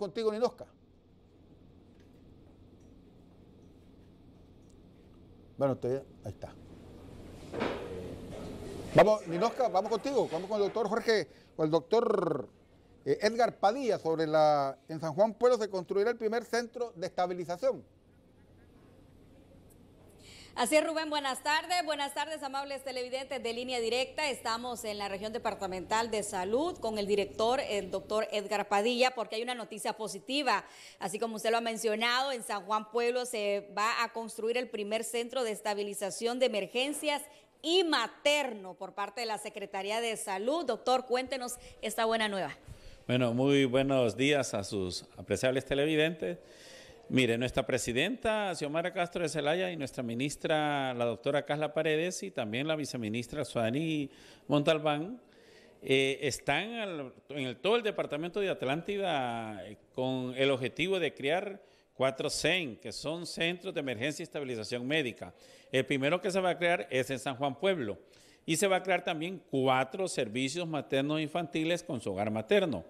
contigo Ninosca. Bueno, ahí está. Vamos, Ninosca, vamos contigo, vamos con el doctor Jorge, con el doctor eh, Edgar Padilla sobre la. En San Juan Pueblo se construirá el primer centro de estabilización. Así es, Rubén, buenas tardes. Buenas tardes, amables televidentes de Línea Directa. Estamos en la región departamental de salud con el director, el doctor Edgar Padilla, porque hay una noticia positiva. Así como usted lo ha mencionado, en San Juan Pueblo se va a construir el primer centro de estabilización de emergencias y materno por parte de la Secretaría de Salud. Doctor, cuéntenos esta buena nueva. Bueno, muy buenos días a sus apreciables televidentes. Mire, nuestra presidenta Xiomara Castro de Celaya y nuestra ministra, la doctora Casla Paredes, y también la viceministra Suani Montalbán, eh, están en el, todo el departamento de Atlántida eh, con el objetivo de crear cuatro CEN, que son Centros de Emergencia y Estabilización Médica. El primero que se va a crear es en San Juan Pueblo. Y se va a crear también cuatro servicios maternos infantiles con su hogar materno.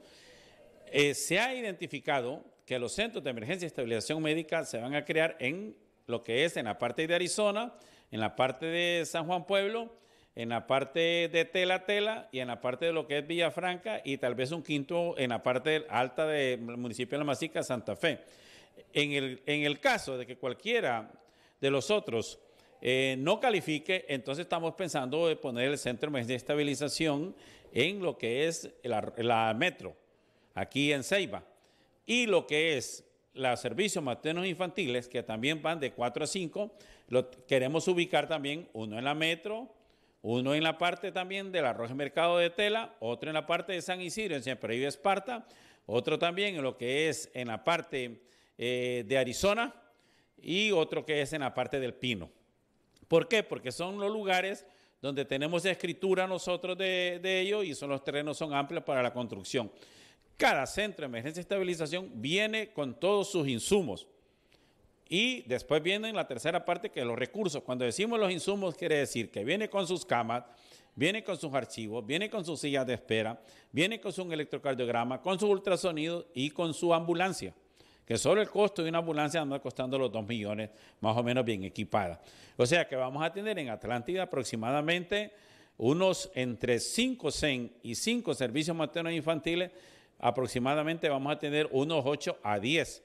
Eh, se ha identificado que los centros de emergencia y estabilización médica se van a crear en lo que es en la parte de Arizona, en la parte de San Juan Pueblo, en la parte de Tela Tela y en la parte de lo que es Villafranca y tal vez un quinto en la parte alta del municipio de La Masica, Santa Fe. En el, caso de que cualquiera de los otros eh, no califique, entonces estamos pensando de poner el centro de estabilización en lo que es la metro, aquí en Ceiba. Y lo que es los servicios maternos infantiles, que también van de 4 a 5, lo queremos ubicar también uno en la metro, uno en la parte también del arroz mercado de tela, otro en la parte de San Isidro, en Siempre y Esparta, otro también en lo que es en la parte eh, de Arizona y otro que es en la parte del Pino. ¿Por qué? Porque son los lugares donde tenemos escritura nosotros de, ellos ello y son los terrenos son amplios para la construcción. Cada centro de emergencia y estabilización viene con todos sus insumos. Y después viene en la tercera parte que los recursos. Cuando decimos los insumos, quiere decir que viene con sus camas, viene con sus archivos, viene con sus sillas de espera, viene con su electrocardiograma, con su ultrasonido y con su ambulancia. Que solo el costo de una ambulancia anda costando los 2 millones, más o menos bien equipada. O sea que vamos a tener en Atlántida aproximadamente unos entre 5 CEN y 5 servicios maternos infantiles aproximadamente vamos a tener unos 8 a 10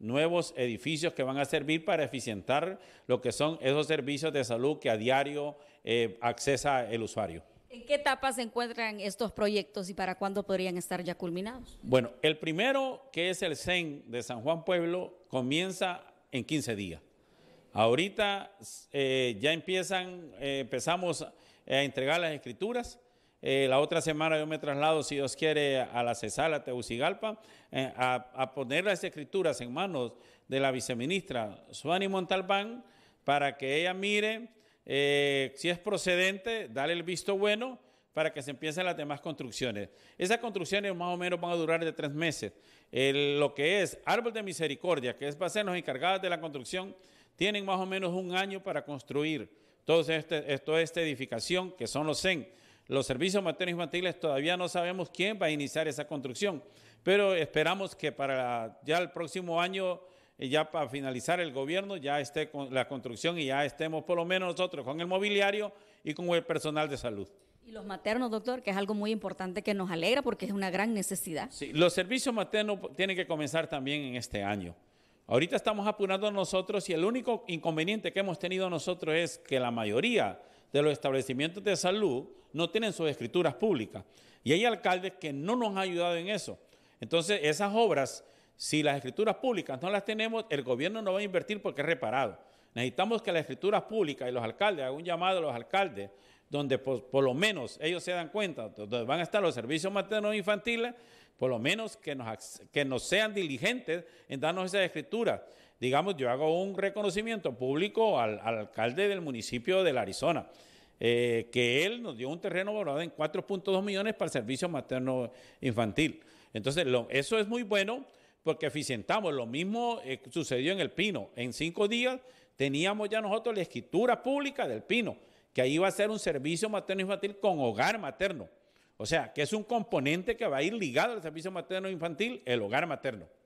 nuevos edificios que van a servir para eficientar lo que son esos servicios de salud que a diario eh, accesa el usuario. ¿En qué etapa se encuentran estos proyectos y para cuándo podrían estar ya culminados? Bueno, el primero, que es el CEN de San Juan Pueblo, comienza en 15 días. Ahorita eh, ya empiezan, eh, empezamos a entregar las escrituras eh, la otra semana yo me traslado, si Dios quiere, a la CESAL, eh, a Tegucigalpa, a, poner las escrituras en manos de la viceministra Suani Montalbán para que ella mire eh, si es procedente, darle el visto bueno para que se empiecen las demás construcciones. Esas construcciones más o menos van a durar de tres meses. lo que es Árbol de Misericordia, que es, para ser los encargados de la construcción, tienen más o menos un año para construir toda este, esta edificación, que son los CEN los servicios maternos infantiles todavía no sabemos quién va a iniciar esa construcción, pero esperamos que para ya el próximo año, eh, ya para finalizar el gobierno, ya esté con la construcción y ya estemos por lo menos nosotros con el mobiliario y con el personal de salud. Y los maternos, doctor, que es algo muy importante que nos alegra porque es una gran necesidad. Sí, los servicios maternos tienen que comenzar también en este año. Ahorita estamos apurando nosotros y el único inconveniente que hemos tenido nosotros es que la mayoría de los establecimientos de salud no tienen sus escrituras públicas. Y hay alcaldes que no nos han ayudado en eso. Entonces, esas obras, si las escrituras públicas no las tenemos, el gobierno no va a invertir porque es reparado. Necesitamos que las escrituras públicas y los alcaldes, hago un llamado a los alcaldes, donde por, lo menos ellos se dan cuenta, donde van a estar los servicios maternos e infantiles, por lo menos que nos, que nos sean diligentes en darnos esas escrituras digamos, yo hago un reconocimiento público al, alcalde del municipio de la Arizona. Eh, que él nos dio un terreno valorado en 4.2 millones para el servicio materno infantil. Entonces, eso es muy bueno porque eficientamos. Lo mismo eh, sucedió en el Pino. En cinco días teníamos ya nosotros la escritura pública del Pino, que ahí va a ser un servicio materno infantil con hogar materno. O sea, que es un componente que va a ir ligado al servicio materno infantil, el hogar materno.